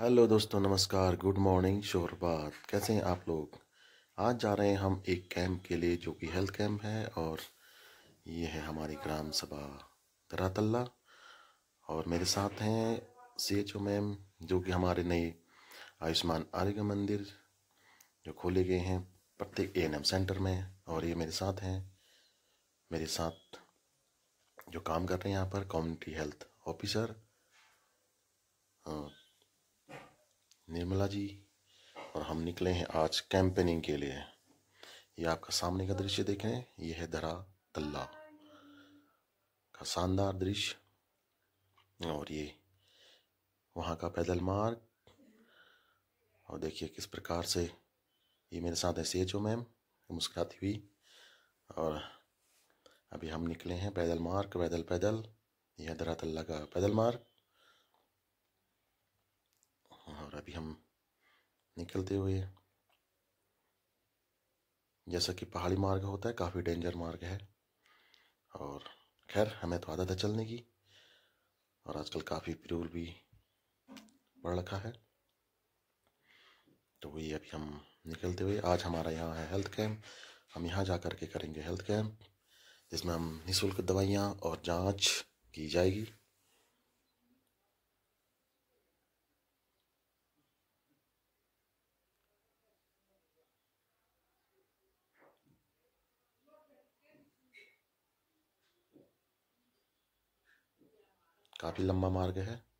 hello दोस्तों नमस्कार good morning शोरबार कैसे हैं आप लोग आज जा रहे हैं हम एक कैंप के लिए जो कि हेल्थ कैंप है और ये है हमारी ग्राम सभा दरातल्ला और मेरे साथ हैं सी एच ओ मैम जो कि हमारे नए आयुष्मान आरोग्य मंदिर जो खोले गए हैं प्रत्येक ए एन एम सेंटर में और ये मेरे साथ हैं मेरे साथ जो काम कर रहे हैं यहाँ पर community health officer Nirmala ji और हम निकले हैं आज कैंपेनिंग के लिए ये आपका सामने का दृश्य देखें यह है धरा तल्ला का शानदार दृश्य और ये वहाँ का पैदल मार्ग और देखिए किस प्रकार से ये मेरे साथ ऐसे एच मैम मुस्कुराती हुई और अभी हम निकले हैं पैदल मार्ग पैदल पैदल यह धरा तल्ला का पैदल मार्ग और अभी हम निकलते हुए जैसा कि पहाड़ी मार्ग होता है काफ़ी डेंजर मार्ग है और खैर हमें तो आदत है चलने की और आजकल काफ़ी पिरूल भी बढ़ रखा है तो वही अभी हम निकलते हुए आज हमारा यहाँ है हेल्थ कैंप हम यहाँ जा कर के करेंगे हेल्थ कैंप जिसमें हम निःशुल्क दवाइयाँ और जांच की जाएगी काफ़ी लंबा मार्ग है